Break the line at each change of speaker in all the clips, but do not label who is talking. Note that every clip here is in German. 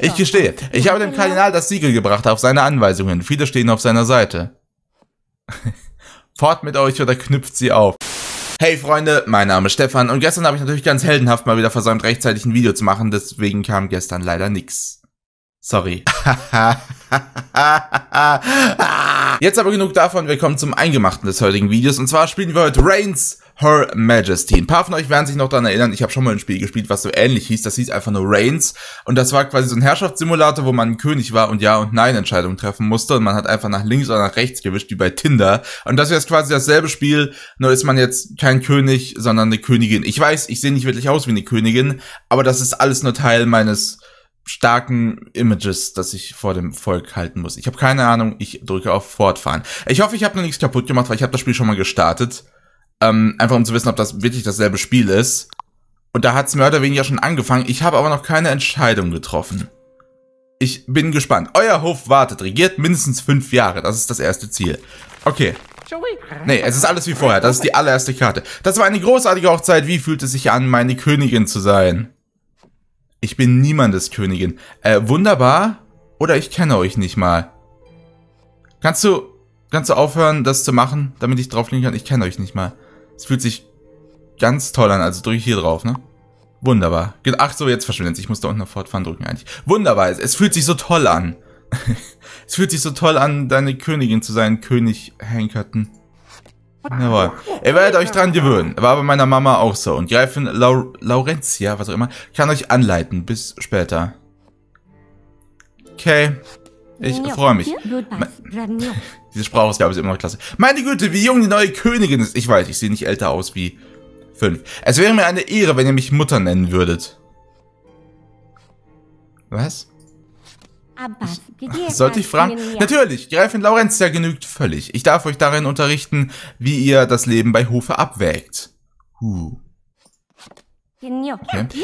Ich gestehe, ich habe dem Kardinal das Siegel gebracht auf seine Anweisungen. Viele stehen auf seiner Seite. Fort mit euch oder knüpft sie auf. Hey Freunde, mein Name ist Stefan und gestern habe ich natürlich ganz heldenhaft mal wieder versäumt, rechtzeitig ein Video zu machen, deswegen kam gestern leider nichts. Sorry. Jetzt aber genug davon, wir kommen zum Eingemachten des heutigen Videos und zwar spielen wir heute Reigns Her Majesty. Ein paar von euch werden sich noch daran erinnern, ich habe schon mal ein Spiel gespielt, was so ähnlich hieß. Das hieß einfach nur Reigns. Und das war quasi so ein Herrschaftssimulator, wo man König war und Ja- und Nein-Entscheidungen treffen musste. Und man hat einfach nach links oder nach rechts gewischt, wie bei Tinder. Und das wäre jetzt quasi dasselbe Spiel, nur ist man jetzt kein König, sondern eine Königin. Ich weiß, ich sehe nicht wirklich aus wie eine Königin, aber das ist alles nur Teil meines starken Images, dass ich vor dem Volk halten muss. Ich habe keine Ahnung, ich drücke auf Fortfahren. Ich hoffe, ich habe noch nichts kaputt gemacht, weil ich habe das Spiel schon mal gestartet. Ähm, einfach um zu wissen, ob das wirklich dasselbe Spiel ist. Und da hat es mehr oder weniger schon angefangen. Ich habe aber noch keine Entscheidung getroffen. Ich bin gespannt. Euer Hof wartet, regiert mindestens fünf Jahre. Das ist das erste Ziel. Okay. Nee, es ist alles wie vorher. Das ist die allererste Karte. Das war eine großartige Hochzeit. Wie fühlt es sich an, meine Königin zu sein? Ich bin niemandes Königin. Äh, wunderbar. Oder ich kenne euch nicht mal. Kannst du, kannst du aufhören, das zu machen, damit ich drauflegen kann? Ich kenne euch nicht mal. Es fühlt sich ganz toll an. Also drücke ich hier drauf, ne? Wunderbar. Ach so, jetzt verschwindet es. Ich muss da unten noch Fortfahren drücken eigentlich. Wunderbar. Es fühlt sich so toll an. es fühlt sich so toll an, deine Königin zu sein, König Hankerton. Jawohl. Ihr werdet euch dran gewöhnen. War bei meiner Mama auch so. Und Gräfin Lau Laurentia, was auch immer, kann euch anleiten. Bis später. Okay. Ich freue mich. Diese Sprachausgabe ist immer noch klasse. Meine Güte, wie jung die neue Königin ist. Ich weiß, ich sehe nicht älter aus wie fünf. Es wäre mir eine Ehre, wenn ihr mich Mutter nennen würdet. Was? Sollte ich fragen? Natürlich, Gräfin Laurenzia genügt völlig. Ich darf euch darin unterrichten, wie ihr das Leben bei Hofe abwägt. Huh.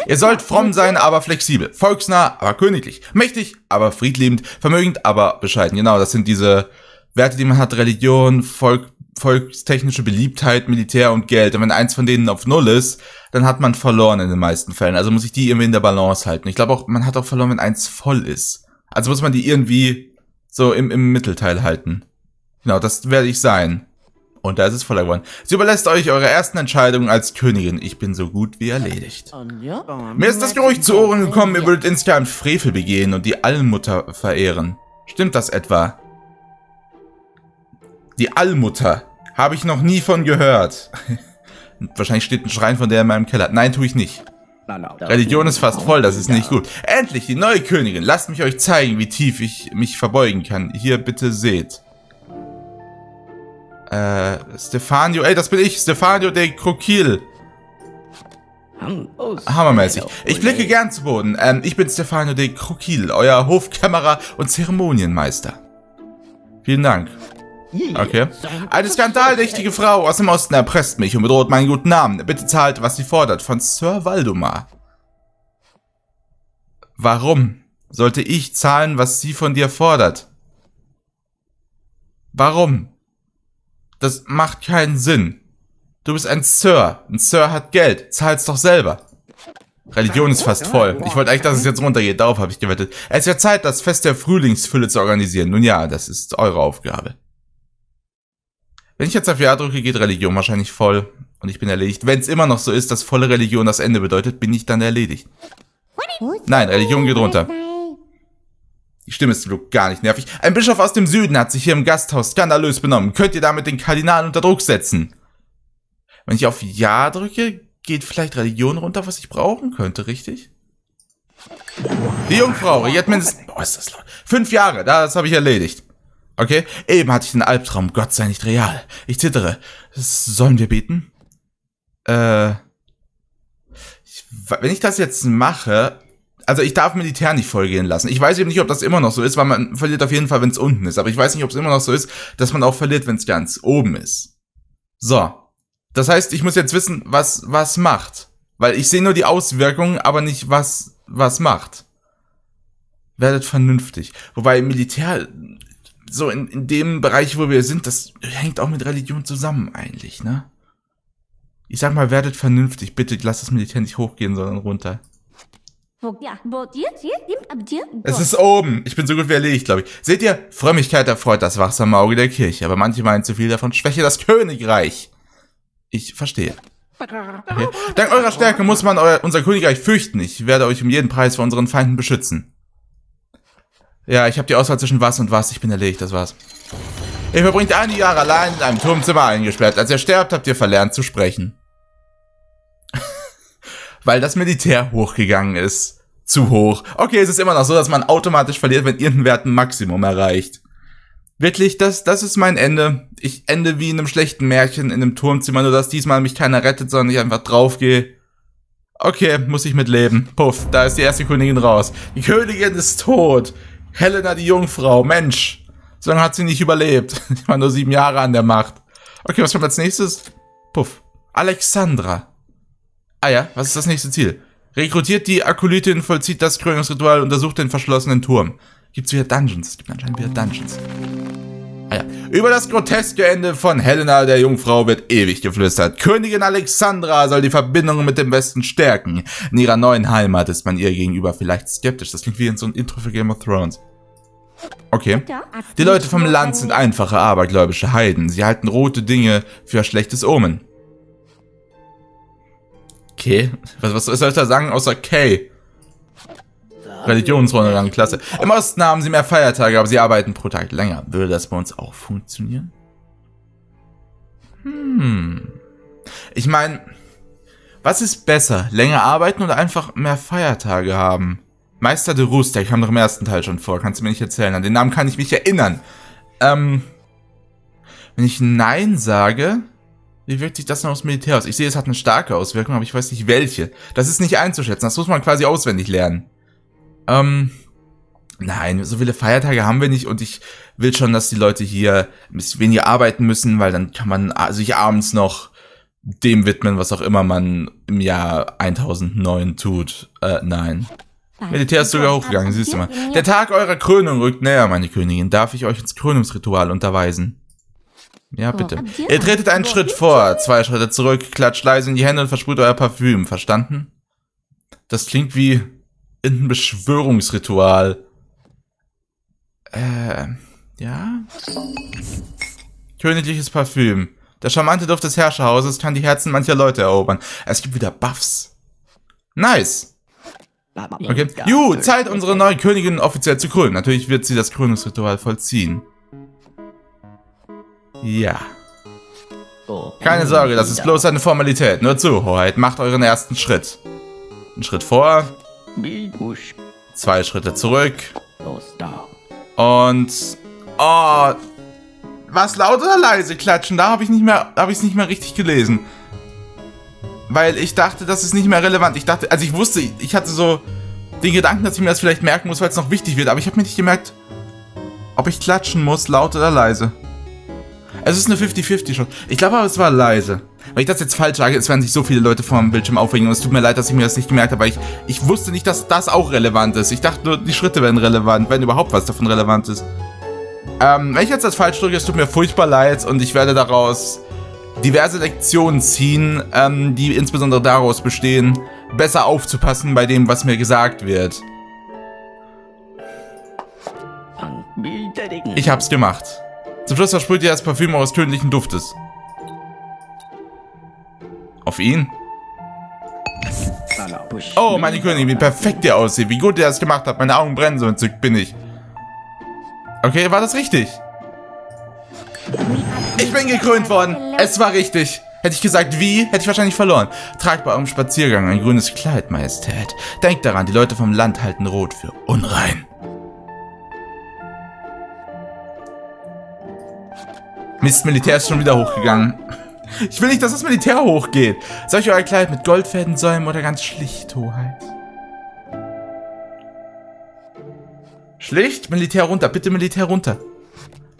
Ihr sollt fromm sein, aber flexibel, volksnah, aber königlich, mächtig, aber friedliebend, vermögend, aber bescheiden. Genau, das sind diese Werte, die man hat, Religion, Volk, volkstechnische Beliebtheit, Militär und Geld. Und wenn eins von denen auf Null ist, dann hat man verloren in den meisten Fällen. Also muss ich die irgendwie in der Balance halten. Ich glaube auch, man hat auch verloren, wenn eins voll ist. Also muss man die irgendwie so im, im Mittelteil halten. Genau, das werde ich sein. Und da ist es voller geworden. Sie überlässt euch eure ersten Entscheidungen als Königin. Ich bin so gut wie erledigt. Mir ist das Geruch zu Ohren gekommen, ihr würdet insgeheim Frevel begehen und die Allmutter verehren. Stimmt das etwa? Die Allmutter. Habe ich noch nie von gehört. Wahrscheinlich steht ein Schrein von der in meinem Keller. Nein, tue ich nicht. Religion ist fast voll, das ist nicht gut. Endlich, die neue Königin. Lasst mich euch zeigen, wie tief ich mich verbeugen kann. Hier bitte seht. Äh, Stefanio, ey, das bin ich, Stefanio de Croquille. Oh, Hammermäßig. Ich oh, blicke gern zu Boden. Ähm, ich bin Stefano de Croquille, euer Hofkämmerer und Zeremonienmeister. Vielen Dank. Okay. Eine skandaldächtige Frau aus dem Osten erpresst mich und bedroht meinen guten Namen. Bitte zahlt, was sie fordert, von Sir Waldemar. Warum sollte ich zahlen, was sie von dir fordert? Warum? Das macht keinen Sinn. Du bist ein Sir. Ein Sir hat Geld. Zahl's doch selber. Religion ist fast voll. Ich wollte eigentlich, dass es jetzt runtergeht. Darauf habe ich gewettet. Es wird Zeit, das Fest der Frühlingsfülle zu organisieren. Nun ja, das ist eure Aufgabe. Wenn ich jetzt auf Ja drücke, geht Religion wahrscheinlich voll. Und ich bin erledigt. Wenn es immer noch so ist, dass volle Religion das Ende bedeutet, bin ich dann erledigt. Nein, Religion geht runter. Die Stimme ist zum gar nicht nervig. Ein Bischof aus dem Süden hat sich hier im Gasthaus skandalös benommen. Könnt ihr damit den Kardinal unter Druck setzen? Wenn ich auf Ja drücke, geht vielleicht Religion runter, was ich brauchen könnte, richtig? Die Jungfrau regiert mindestens... Oh, ist das laut. Fünf Jahre, das habe ich erledigt. Okay, eben hatte ich den Albtraum, Gott sei nicht real. Ich zittere. Sollen wir beten? Äh... Ich, wenn ich das jetzt mache, also ich darf Militär nicht vollgehen lassen. Ich weiß eben nicht, ob das immer noch so ist, weil man verliert auf jeden Fall, wenn es unten ist. Aber ich weiß nicht, ob es immer noch so ist, dass man auch verliert, wenn es ganz oben ist. So. Das heißt, ich muss jetzt wissen, was, was macht. Weil ich sehe nur die Auswirkungen, aber nicht, was, was macht. Werdet vernünftig. Wobei Militär, so in, in dem Bereich, wo wir sind, das hängt auch mit Religion zusammen eigentlich, ne? Ich sag mal, werdet vernünftig. Bitte lasst das Militär nicht hochgehen, sondern runter. Wo, ja, wo, dir, dir, dir, es ist oben. Ich bin so gut wie erledigt, glaube ich. Seht ihr, Frömmigkeit erfreut das wachsame Auge der Kirche, aber manche meinen zu viel davon schwäche das Königreich. Ich verstehe. Okay. Dank eurer Stärke muss man euer, unser Königreich fürchten. Ich werde euch um jeden Preis vor unseren Feinden beschützen. Ja, ich habe die Auswahl zwischen was und was. Ich bin erledigt, das war's. Ihr verbringt einige Jahre allein in einem Turmzimmer eingesperrt. Als ihr sterbt, habt ihr verlernt zu sprechen weil das Militär hochgegangen ist. Zu hoch. Okay, es ist immer noch so, dass man automatisch verliert, wenn irgendein Wert ein Maximum erreicht. Wirklich, das, das ist mein Ende. Ich ende wie in einem schlechten Märchen in einem Turmzimmer, nur dass diesmal mich keiner rettet, sondern ich einfach draufgehe. Okay, muss ich mitleben. Puff, da ist die erste Königin raus. Die Königin ist tot. Helena die Jungfrau, Mensch. So lange hat sie nicht überlebt. Ich war nur sieben Jahre an der Macht. Okay, was kommt als nächstes? Puff. Alexandra. Ah ja, was ist das nächste Ziel? Rekrutiert die Akolytin, vollzieht das Krönungsritual, untersucht den verschlossenen Turm. Gibt's wieder Dungeons? Es gibt anscheinend wieder Dungeons. Ah ja. Über das groteske Ende von Helena, der Jungfrau, wird ewig geflüstert. Königin Alexandra soll die Verbindung mit dem Westen stärken. In ihrer neuen Heimat ist man ihr gegenüber vielleicht skeptisch. Das klingt wie in so ein Intro für Game of Thrones. Okay. Die Leute vom Land sind einfache abergläubische Heiden. Sie halten rote Dinge für schlechtes Omen. Okay. Was, was soll ich da sagen außer K? Religionsrunde lang, klasse. Im Osten haben sie mehr Feiertage, aber sie arbeiten pro Tag länger. Würde das bei uns auch funktionieren? Hm. Ich meine, was ist besser? Länger arbeiten oder einfach mehr Feiertage haben? Meister de Rooster, ich kam doch im ersten Teil schon vor, kannst du mir nicht erzählen. An den Namen kann ich mich erinnern. Ähm, wenn ich Nein sage, wie wirkt sich das denn aufs Militär aus? Ich sehe, es hat eine starke Auswirkung, aber ich weiß nicht welche. Das ist nicht einzuschätzen, das muss man quasi auswendig lernen. Ähm, nein, so viele Feiertage haben wir nicht und ich will schon, dass die Leute hier ein bisschen weniger arbeiten müssen, weil dann kann man ah, sich abends noch dem widmen, was auch immer man im Jahr 1009 tut. Äh, nein. Militär ist sogar hochgegangen, siehst du mal. Der Tag eurer Krönung rückt näher, meine Königin. Darf ich euch ins Krönungsritual unterweisen? Ja, bitte. Oh. Ihr tretet einen oh. Schritt vor, zwei Schritte zurück, klatscht leise in die Hände und versprüht euer Parfüm, verstanden? Das klingt wie in ein Beschwörungsritual. Äh, ja? Königliches Parfüm. Der charmante Duft des Herrscherhauses kann die Herzen mancher Leute erobern. Es gibt wieder Buffs. Nice. Okay. Juhu, Zeit, unsere neue Königin offiziell zu krönen. Natürlich wird sie das Krönungsritual vollziehen. Ja. Oh. Keine Sorge, das ist bloß eine Formalität. Nur zu, Hoheit, macht euren ersten Schritt. Einen Schritt vor. Zwei Schritte zurück. Und... Oh... Was laut oder leise klatschen? Da habe ich nicht mehr, habe ich es nicht mehr richtig gelesen, weil ich dachte, das ist nicht mehr relevant. Ich dachte, also ich wusste, ich hatte so den Gedanken, dass ich mir das vielleicht merken muss, weil es noch wichtig wird. Aber ich habe mir nicht gemerkt, ob ich klatschen muss, laut oder leise. Es ist eine 50-50 schon. Ich glaube aber, es war leise. Wenn ich das jetzt falsch sage, es werden sich so viele Leute vor dem Bildschirm aufregen und es tut mir leid, dass ich mir das nicht gemerkt habe, weil ich, ich wusste nicht, dass das auch relevant ist. Ich dachte nur, die Schritte wären relevant, wenn überhaupt was davon relevant ist. Ähm, wenn ich jetzt das falsch drücke, es tut mir furchtbar leid und ich werde daraus diverse Lektionen ziehen, ähm, die insbesondere daraus bestehen, besser aufzupassen bei dem, was mir gesagt wird. Ich hab's gemacht. Zum Schluss versprüht ihr das Parfüm eures tödlichen Duftes. Auf ihn? Oh, meine Königin, wie perfekt ihr aussieht. Wie gut ihr das gemacht habt. Meine Augen brennen, so entzückt bin ich. Okay, war das richtig? Ich bin gekrönt worden. Es war richtig. Hätte ich gesagt, wie, hätte ich wahrscheinlich verloren. Tragt bei eurem Spaziergang ein grünes Kleid, Majestät. Denkt daran, die Leute vom Land halten Rot für unrein. Mist, Militär ist schon wieder hochgegangen. Ich will nicht, dass das Militär hochgeht. Soll ich euer Kleid mit Goldfäden säumen oder ganz schlicht, Hoheit? Schlicht, Militär runter, bitte Militär runter.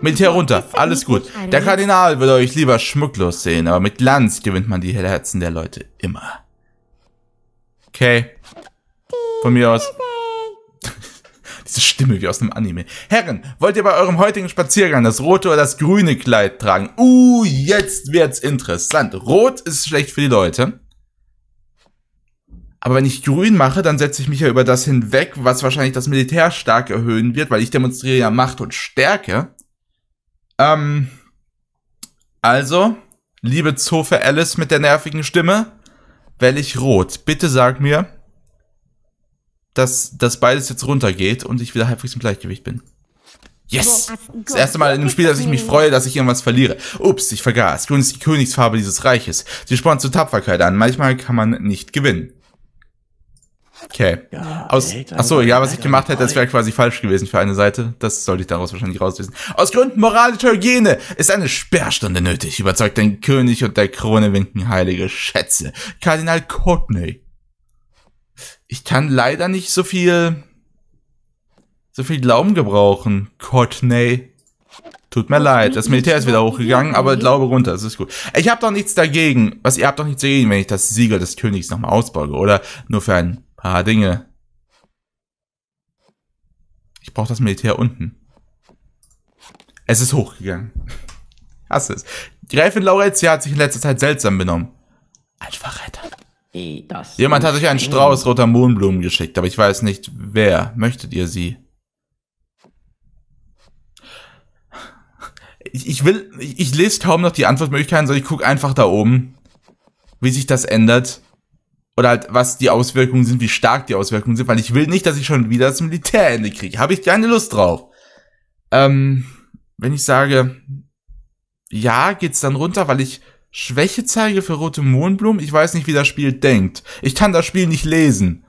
Militär runter, alles gut. Der Kardinal würde euch lieber schmucklos sehen, aber mit Glanz gewinnt man die Herzen der Leute immer. Okay. Von mir aus. Diese Stimme wie aus einem Anime. Herren, wollt ihr bei eurem heutigen Spaziergang das rote oder das grüne Kleid tragen? Uh, jetzt wird's interessant. Rot ist schlecht für die Leute. Aber wenn ich grün mache, dann setze ich mich ja über das hinweg, was wahrscheinlich das Militär stark erhöhen wird, weil ich demonstriere ja Macht und Stärke. Ähm, also, liebe Zofe Alice mit der nervigen Stimme, wähle ich rot. Bitte sag mir, dass, dass beides jetzt runtergeht und ich wieder halbwegs im Gleichgewicht bin. Yes! Das erste Mal in einem Spiel, dass ich mich freue, dass ich irgendwas verliere. Ups, ich vergaß. Grün ist die Königsfarbe dieses Reiches. Sie spornt zur Tapferkeit an. Manchmal kann man nicht gewinnen. Okay. Aus, achso, ja, was ich gemacht hätte, das wäre quasi falsch gewesen für eine Seite. Das sollte ich daraus wahrscheinlich rauslesen. Aus Gründen moralischer Hygiene ist eine Sperrstunde nötig. Überzeugt den König und der Krone winken heilige Schätze. Kardinal Courtney. Ich kann leider nicht so viel, so viel Glauben gebrauchen, Courtney. Tut mir leid, das Militär ist wieder hochgegangen, aber Glaube runter, das ist gut. Ich habe doch nichts dagegen, was ihr habt doch nichts dagegen, wenn ich das Siegel des Königs nochmal ausbeuge, oder? Nur für ein paar Dinge. Ich brauche das Militär unten. Es ist hochgegangen. Hast es. Gräfin Laureltia hat sich in letzter Zeit seltsam benommen. Einfach Retter. Das Jemand hat euch einen Strauß roter Mohnblumen geschickt, aber ich weiß nicht, wer. Möchtet ihr sie? Ich, ich will, ich, ich lese kaum noch die Antwortmöglichkeiten, sondern ich gucke einfach da oben, wie sich das ändert. Oder halt, was die Auswirkungen sind, wie stark die Auswirkungen sind, weil ich will nicht, dass ich schon wieder das Militärende kriege. Habe ich keine Lust drauf. Ähm, wenn ich sage, ja, geht's dann runter, weil ich Schwäche zeige für Rote Mohnblumen? Ich weiß nicht, wie das Spiel denkt. Ich kann das Spiel nicht lesen.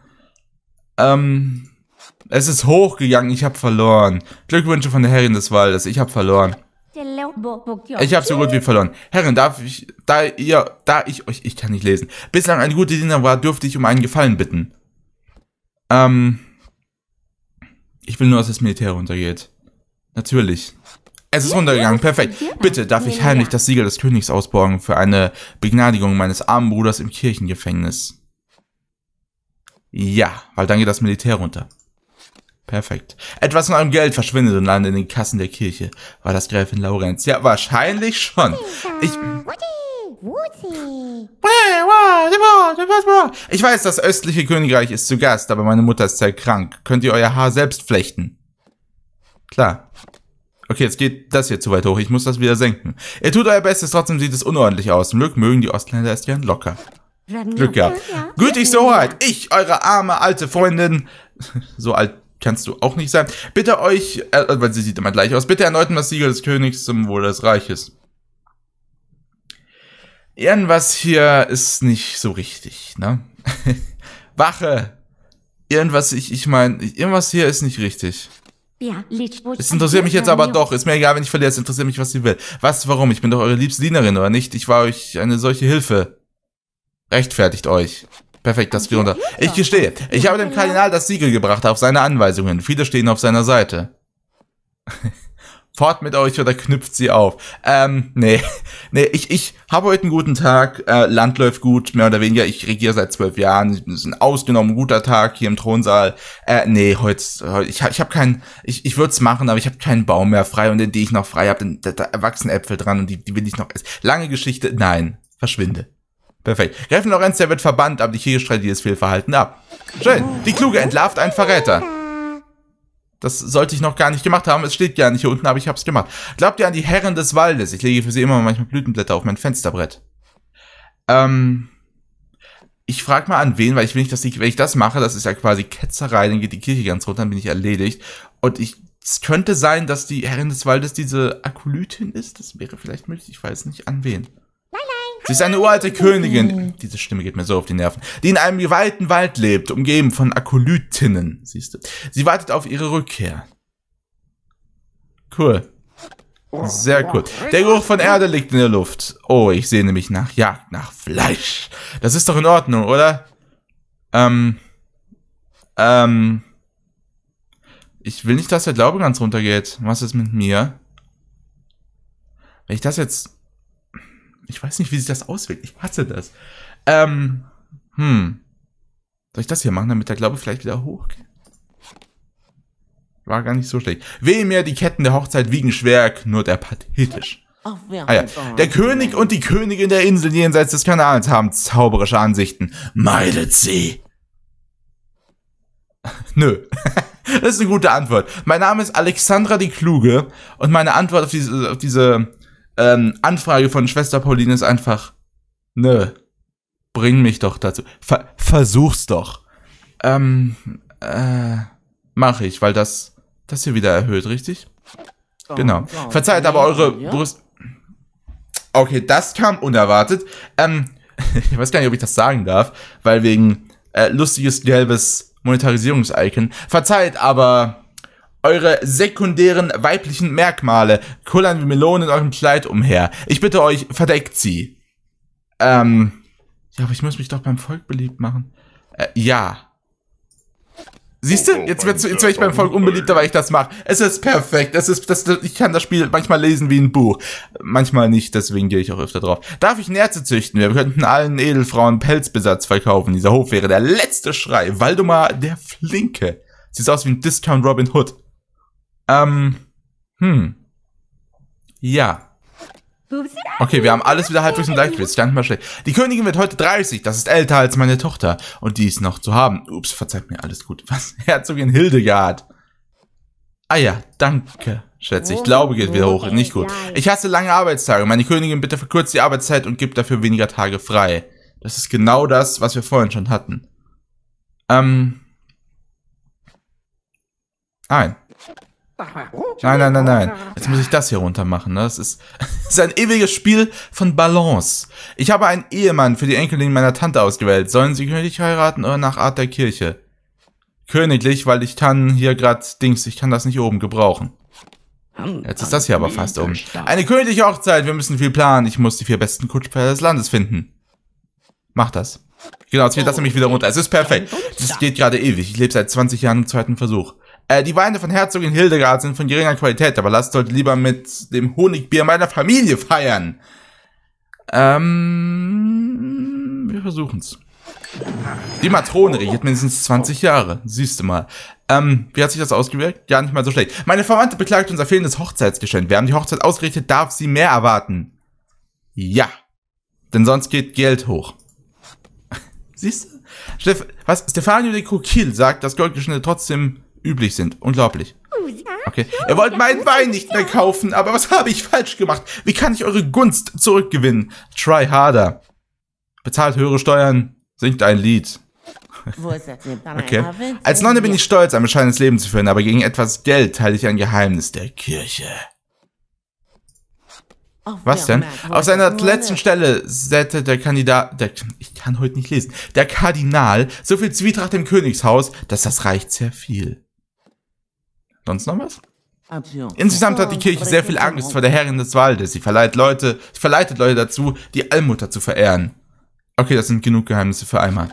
Ähm, es ist hochgegangen, ich habe verloren. Glückwünsche von der Herrin des Waldes, ich habe verloren. Ich habe so gut wie verloren. Herrin, darf ich, da ihr, da ich euch, ich kann nicht lesen, bislang eine gute Diener war, dürfte ich um einen Gefallen bitten. Ähm, ich will nur, dass das Militär runtergeht. Natürlich. Es ist runtergegangen, perfekt. Bitte darf ich heimlich das Siegel des Königs ausborgen für eine Begnadigung meines armen Bruders im Kirchengefängnis. Ja, weil dann geht das Militär runter. Perfekt. Etwas von eurem Geld verschwindet und landet in den Kassen der Kirche. War das Gräfin Laurenz? Ja, wahrscheinlich schon. Ich... Ich weiß, das östliche Königreich ist zu Gast, aber meine Mutter ist sehr krank. Könnt ihr euer Haar selbst flechten? Klar. Okay, jetzt geht das hier zu weit hoch. Ich muss das wieder senken. Ihr tut euer Bestes, trotzdem sieht es unordentlich aus. Zum Glück mögen die Ostländer es gern locker. Glück gehabt. Gütig so weit. Ich, eure arme alte Freundin. So alt kannst du auch nicht sein. Bitte euch, äh, äh weil sie sieht immer gleich aus, bitte erneuten das Siegel des Königs zum Wohle des Reiches. Irgendwas hier ist nicht so richtig, ne? Wache! Irgendwas, ich, ich meine, irgendwas hier ist nicht richtig. Es interessiert mich jetzt aber doch. Ist mir egal, wenn ich verliere. Es interessiert mich, was sie will. Was, warum? Ich bin doch eure liebste Dienerin, oder nicht? Ich war euch eine solche Hilfe. Rechtfertigt euch. Perfekt, das geht runter. Ich gestehe. Ich habe dem Kardinal das Siegel gebracht auf seine Anweisungen. Viele stehen auf seiner Seite. fort mit euch oder knüpft sie auf. Ähm, nee, nee, ich, ich habe heute einen guten Tag, äh, Land läuft gut, mehr oder weniger, ich regiere seit zwölf Jahren, es ist ein ausgenommen guter Tag hier im Thronsaal. Äh, nee, heute, heute ich, ich habe keinen, ich, ich würde es machen, aber ich habe keinen Baum mehr frei und den, den ich noch frei habe, da, da erwachsen Äpfel dran und die, die will ich noch essen. Lange Geschichte, nein, verschwinde. Perfekt. Gräfin Lorenz, der wird verbannt, aber die Kirche streitet jedes Fehlverhalten ab. Schön, die Kluge entlarvt einen Verräter. Das sollte ich noch gar nicht gemacht haben. Es steht gar nicht hier unten, aber ich habe es gemacht. Glaubt ihr an die Herren des Waldes? Ich lege für sie immer manchmal Blütenblätter auf mein Fensterbrett. Ähm, ich frage mal an wen, weil ich will nicht, dass ich, wenn ich das mache, das ist ja quasi Ketzerei, dann geht die Kirche ganz runter, dann bin ich erledigt. Und ich, es könnte sein, dass die Herrin des Waldes diese Akolytin ist. Das wäre vielleicht möglich. Ich weiß nicht an wen. Sie ist eine uralte Königin, oh. diese Stimme geht mir so auf die Nerven, die in einem geweihten Wald lebt, umgeben von Akolytinnen, siehst du. Sie wartet auf ihre Rückkehr. Cool. Sehr cool. Der Geruch von Erde liegt in der Luft. Oh, ich sehne mich nach Jagd, nach Fleisch. Das ist doch in Ordnung, oder? Ähm. Ähm. Ich will nicht, dass der Glaube ganz runtergeht. Was ist mit mir? Wenn ich das jetzt ich weiß nicht, wie sich das auswirkt. Ich hasse das. Ähm, hm. Soll ich das hier machen, damit der Glaube vielleicht wieder hochgeht? War gar nicht so schlecht. Weh mir, die Ketten der Hochzeit wiegen schwer, knurrt er pathetisch. Ah, ja. Der König und die Königin der Insel jenseits des Kanals haben zauberische Ansichten. Meidet sie. Nö. das ist eine gute Antwort. Mein Name ist Alexandra die Kluge und meine Antwort auf diese, auf diese ähm, Anfrage von Schwester Pauline ist einfach, nö, bring mich doch dazu. Ver versuch's doch. Ähm, äh, mache ich, weil das, das hier wieder erhöht, richtig? So, genau. So, Verzeiht aber eure ja? Brust. Okay, das kam unerwartet. Ähm, ich weiß gar nicht, ob ich das sagen darf, weil wegen äh, lustiges gelbes Monetarisierungs-Icon. Verzeiht, aber eure sekundären weiblichen Merkmale kullern wie Melonen in eurem Kleid umher. Ich bitte euch, verdeckt sie. Ähm, ja, aber ich muss mich doch beim Volk beliebt machen. Äh, ja. Siehst du, oh, jetzt, jetzt, jetzt werde ich beim oh Volk unbeliebter, weil ich das mache. Es ist perfekt. Es ist, das, ich kann das Spiel manchmal lesen wie ein Buch. Manchmal nicht, deswegen gehe ich auch öfter drauf. Darf ich Nerze züchten? Wir könnten allen Edelfrauen Pelzbesatz verkaufen. Dieser Hof wäre der letzte Schrei. Waldemar der Flinke. Sieht aus wie ein Discount Robin Hood. Ähm, hm. Ja. Okay, wir haben alles wieder halbwegs im Gleichgewicht. Stand mal schlecht. Die Königin wird heute 30. Das ist älter als meine Tochter. Und die ist noch zu haben. Ups, verzeiht mir alles gut. Was? Herzogin Hildegard. Ah ja, danke, schätze ich. Glaube geht wieder hoch. Nicht gut. Ich hasse lange Arbeitstage. Meine Königin, bitte verkürzt die Arbeitszeit und gibt dafür weniger Tage frei. Das ist genau das, was wir vorhin schon hatten. Ähm. Nein. Nein, nein, nein, oh, nein. Jetzt muss ich das hier runter machen. Ne? Das, ist, das ist ein ewiges Spiel von Balance. Ich habe einen Ehemann für die Enkelin meiner Tante ausgewählt. Sollen sie königlich heiraten oder nach Art der Kirche? Königlich, weil ich kann hier grad Dings, ich kann das nicht oben gebrauchen. Jetzt ist das hier aber fast um. Eine königliche Hochzeit, wir müssen viel planen. Ich muss die vier besten Kutschpferde des Landes finden. Mach das. Genau, jetzt geht das nämlich wieder runter. Es ist perfekt. Das geht gerade ewig. Ich lebe seit 20 Jahren im zweiten Versuch. Äh, die Weine von Herzogin Hildegard sind von geringer Qualität, aber lasst heute lieber mit dem Honigbier meiner Familie feiern. Ähm, wir versuchen's. Die Matrone regiert mindestens 20 Jahre. Siehste mal. Ähm, wie hat sich das ausgewirkt? Gar nicht mal so schlecht. Meine Verwandte beklagt unser fehlendes Hochzeitsgeschenk. Wir haben die Hochzeit ausgerichtet, darf sie mehr erwarten. Ja. Denn sonst geht Geld hoch. Siehst du? was? Stefano de Coquille sagt, dass Goldgeschenke trotzdem üblich sind. Unglaublich. Oh, okay. Ihr wollt meinen Wein nicht mehr kaufen, aber was habe ich falsch gemacht? Wie kann ich eure Gunst zurückgewinnen? Try harder. Bezahlt höhere Steuern, singt ein Lied. Okay. Als Nonne bin ich stolz, ein bescheidenes Leben zu führen, aber gegen etwas Geld teile ich ein Geheimnis der Kirche. Oh, was denn? Auf seiner letzten Stelle säte der Kandidat, der, ich kann heute nicht lesen, der Kardinal so viel Zwietracht im Königshaus, dass das Reich zerfiel. Sonst noch was? Insgesamt hat die Kirche sehr viel Angst vor der Herrin des Waldes. Sie verleiht Leute, verleitet Leute dazu, die Allmutter zu verehren. Okay, das sind genug Geheimnisse für einmal.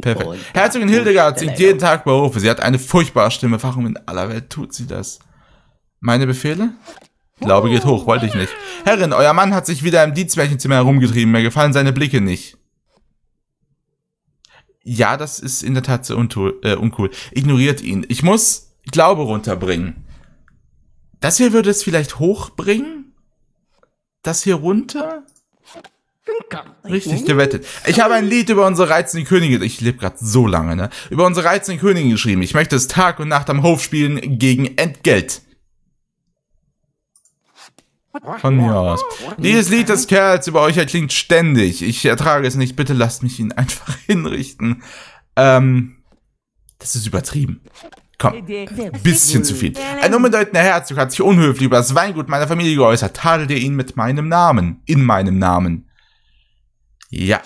Perfekt. Herzogin Hildegard singt jeden Tag bei Hofe. Sie hat eine furchtbare Stimme. Warum in aller Welt tut sie das? Meine Befehle? Glaube geht hoch, wollte ich nicht. Herrin, euer Mann hat sich wieder im Dienstmärchenzimmer herumgetrieben. Mir gefallen seine Blicke nicht. Ja, das ist in der Tat sehr äh, uncool. Ignoriert ihn. Ich muss Glaube runterbringen. Das hier würde es vielleicht hochbringen? Das hier runter? Richtig gewettet. Ich habe ein Lied über unsere reizende Königin, ich lebe gerade so lange, ne? Über unsere reizende Königin geschrieben. Ich möchte es Tag und Nacht am Hof spielen gegen Entgelt. Von mir aus. Dieses Lied des Kerls über euch erklingt ständig. Ich ertrage es nicht. Bitte lasst mich ihn einfach hinrichten. Ähm, das ist übertrieben. Komm, bisschen zu viel. Ein unbedeutender Herzog hat sich unhöflich über das Weingut meiner Familie geäußert. Tadelte ihn mit meinem Namen. In meinem Namen. Ja.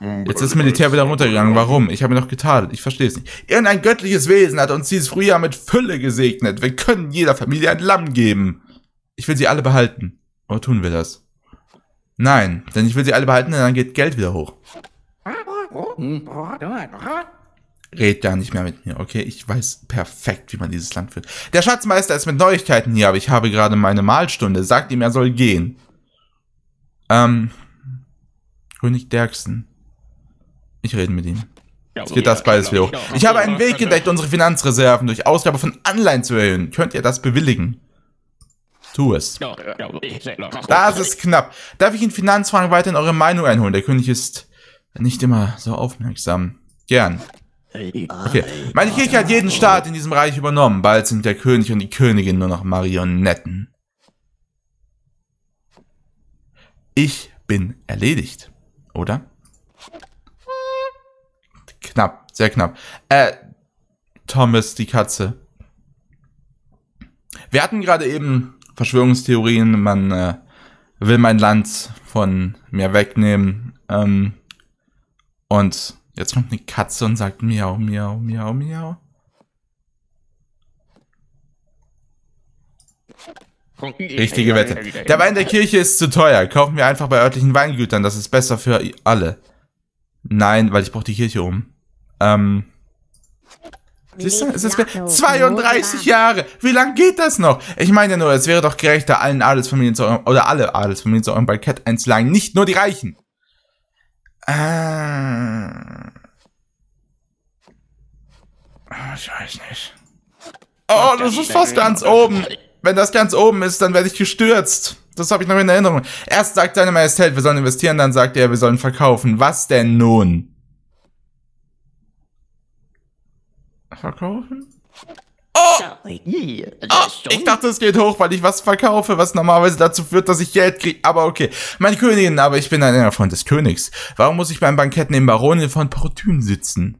Jetzt ist das Militär wieder runtergegangen. Warum? Ich habe mir noch getadelt. Ich verstehe es nicht. Irgendein göttliches Wesen hat uns dieses Frühjahr mit Fülle gesegnet. Wir können jeder Familie ein Lamm geben. Ich will sie alle behalten. Oder tun wir das? Nein, denn ich will sie alle behalten, denn dann geht Geld wieder hoch. Hm. Hm. Red gar nicht mehr mit mir, okay? Ich weiß perfekt, wie man dieses Land führt. Der Schatzmeister ist mit Neuigkeiten hier, aber ich habe gerade meine Mahlstunde. Sagt ihm, er soll gehen. Ähm. König Derksen. Ich rede mit ihm. Jetzt geht das beides genau. wieder hoch. Ich habe einen genau. Weg entdeckt, unsere Finanzreserven durch Ausgabe von Anleihen zu erhöhen. Könnt ihr das bewilligen? Tu es. Das ist knapp. Darf ich in Finanzfragen weiterhin eure Meinung einholen? Der König ist nicht immer so aufmerksam. Gern. Ah, okay. Meine ah, Kirche hat jeden ah. Staat in diesem Reich übernommen. Bald sind der König und die Königin nur noch Marionetten. Ich bin erledigt, oder? Knapp, sehr knapp. Äh, Thomas, die Katze. Wir hatten gerade eben Verschwörungstheorien, man äh, will mein Land von mir wegnehmen. Ähm, und Jetzt kommt eine Katze und sagt miau, miau, miau, miau. Richtige Wette. Der Wein der Kirche ist zu teuer. Kaufen wir einfach bei örtlichen Weingütern. Das ist besser für alle. Nein, weil ich brauche die Kirche um. Ähm. Siehst du, es ist 32 Jahre. Wie lang geht das noch? Ich meine nur, es wäre doch gerechter, allen Adelsfamilien zu eurem, oder alle Adelsfamilien zu eurem Balkett einzuladen, nicht nur die Reichen. Ah. Ich weiß nicht. Oh, das ist fast ganz oben. Wenn das ganz oben ist, dann werde ich gestürzt. Das habe ich noch in Erinnerung. Erst sagt seine Majestät, wir sollen investieren, dann sagt er, wir sollen verkaufen. Was denn nun? Verkaufen? Oh, oh, ich dachte, es geht hoch, weil ich was verkaufe, was normalerweise dazu führt, dass ich Geld kriege. Aber okay. Meine Königin, aber ich bin ein enger Freund des Königs. Warum muss ich beim Bankett neben Baronin von Portun sitzen?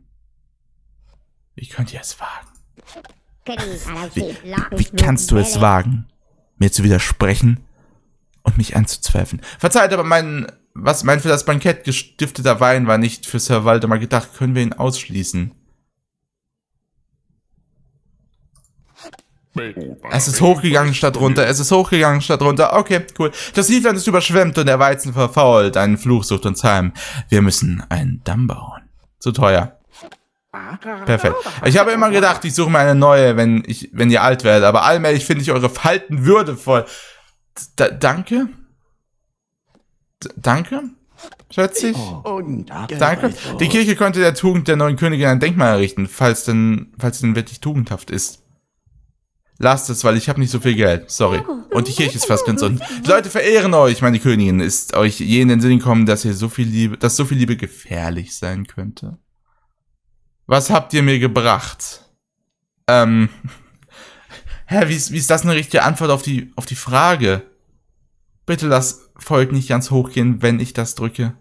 Wie könnt ihr es wagen? Wie, wie kannst du es wagen, mir zu widersprechen und mich anzuzweifeln? Verzeiht, aber mein, was mein für das Bankett gestifteter Wein war nicht für Sir Waldemar gedacht. Können wir ihn ausschließen? Oh. Es ist hochgegangen statt runter, es ist hochgegangen statt runter. Okay, cool. Das Liedland ist überschwemmt und der Weizen verfault. Ein Fluch sucht uns heim. Wir müssen einen Damm bauen. Zu teuer. Perfekt. Ich habe immer gedacht, ich suche mir eine neue, wenn ich, wenn ihr alt werdet, aber allmählich finde ich eure Falten würdevoll. D danke? D danke? Schätze ich? Oh, danke. Die Kirche könnte der Tugend der neuen Königin ein Denkmal errichten, falls denn, falls denn wirklich tugendhaft ist. Lasst es, weil ich habe nicht so viel Geld. Sorry. Und die Kirche ist fast ganz unten. Leute verehren euch, meine Königin. Ist euch je in den Sinn gekommen, dass ihr so viel Liebe, dass so viel Liebe gefährlich sein könnte? Was habt ihr mir gebracht? Ähm. Hä, wie ist, wie ist das eine richtige Antwort auf die, auf die Frage? Bitte lass Volk nicht ganz hochgehen, wenn ich das drücke.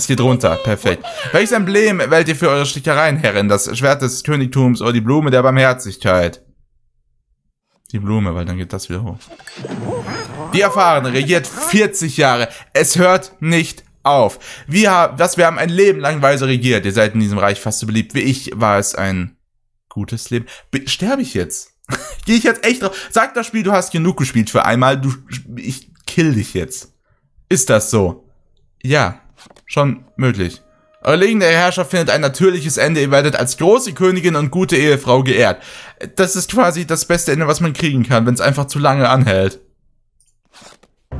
Es geht runter, perfekt. Welches Emblem wählt ihr für eure Stichereien, Herrin? Das Schwert des Königtums oder die Blume der Barmherzigkeit? Die Blume, weil dann geht das wieder hoch. Die Erfahrene regiert 40 Jahre. Es hört nicht auf. Wir haben, das, wir haben ein Leben langweise regiert. Ihr seid in diesem Reich fast so beliebt wie ich. War es ein gutes Leben? sterbe ich jetzt? Gehe ich jetzt echt drauf? Sag das Spiel, du hast genug gespielt für einmal. Du, ich kill dich jetzt. Ist das so? Ja schon möglich. Eure legende Herrschaft findet ein natürliches Ende. Ihr werdet als große Königin und gute Ehefrau geehrt. Das ist quasi das beste Ende, was man kriegen kann, wenn es einfach zu lange anhält.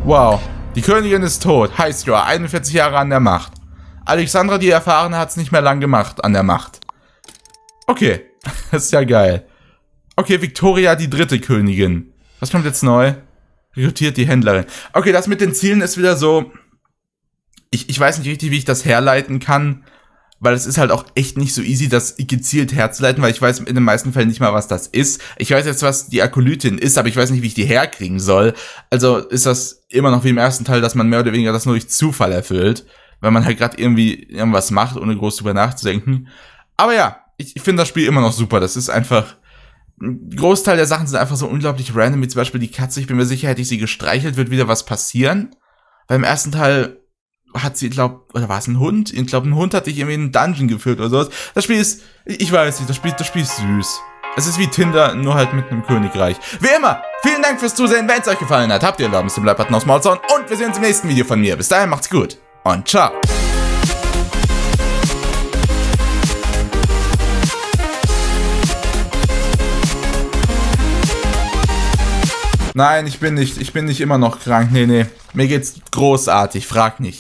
Wow. Die Königin ist tot. Highscore, 41 Jahre an der Macht. Alexandra, die Erfahrene, hat es nicht mehr lang gemacht an der Macht. Okay. das ist ja geil. Okay, Victoria, die dritte Königin. Was kommt jetzt neu? Rekrutiert die Händlerin. Okay, das mit den Zielen ist wieder so ich, ich weiß nicht richtig, wie ich das herleiten kann, weil es ist halt auch echt nicht so easy, das gezielt herzuleiten, weil ich weiß in den meisten Fällen nicht mal, was das ist. Ich weiß jetzt, was die Akolytin ist, aber ich weiß nicht, wie ich die herkriegen soll. Also ist das immer noch wie im ersten Teil, dass man mehr oder weniger das nur durch Zufall erfüllt, weil man halt gerade irgendwie irgendwas macht, ohne groß drüber nachzudenken. Aber ja, ich, ich finde das Spiel immer noch super. Das ist einfach. Ein Großteil der Sachen sind einfach so unglaublich random, wie zum Beispiel die Katze. Ich bin mir sicher, hätte ich sie gestreichelt, wird wieder was passieren. Beim ersten Teil hat sie, glaub, oder war es ein Hund? Ich glaube, ein Hund hat dich irgendwie in einen Dungeon geführt oder sowas. Das Spiel ist, ich weiß nicht, das Spiel, das Spiel ist süß. Es ist wie Tinder, nur halt mit einem Königreich. Wie immer, vielen Dank fürs Zusehen. Wenn es euch gefallen hat, habt ihr Erlaubnis zum Bleibbutton aus Malzone und wir sehen uns im nächsten Video von mir. Bis dahin, macht's gut und ciao. Nein, ich bin nicht, ich bin nicht immer noch krank. Nee, nee, mir geht's großartig, frag nicht.